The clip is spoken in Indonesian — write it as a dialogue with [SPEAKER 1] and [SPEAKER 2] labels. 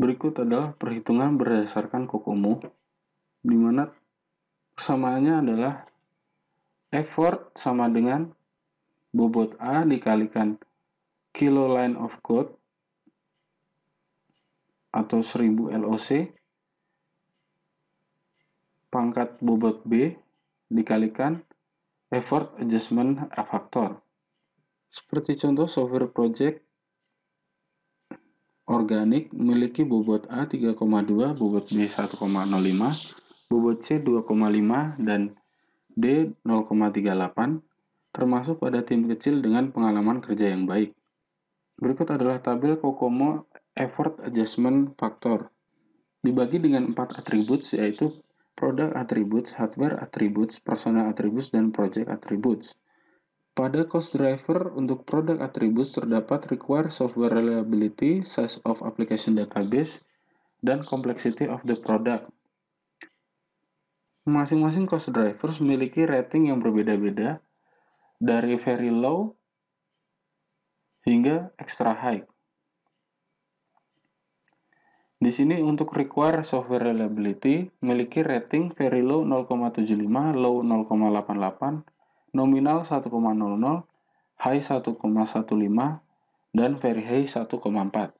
[SPEAKER 1] Berikut adalah perhitungan berdasarkan kokomo, di mana persamaannya adalah effort sama dengan bobot A dikalikan kilo line of code atau 1000 LOC pangkat bobot B dikalikan effort adjustment factor. Seperti contoh software project Organik memiliki bobot A 3,2, bobot B 1,05, bobot C 2,5, dan D 0,38, termasuk pada tim kecil dengan pengalaman kerja yang baik. Berikut adalah tabel Kokomo Effort Adjustment Factor. Dibagi dengan empat atribut yaitu Product Attributes, Hardware Attributes, Personal Attributes, dan Project Attributes. Pada cost driver untuk produk atribut terdapat require software reliability, size of application database, dan complexity of the product. Masing-masing cost drivers memiliki rating yang berbeda-beda dari very low hingga extra high. Di sini untuk require software reliability memiliki rating very low 0,75, low 0,88, nominal 1,00, high 1,15, dan very high 1,4.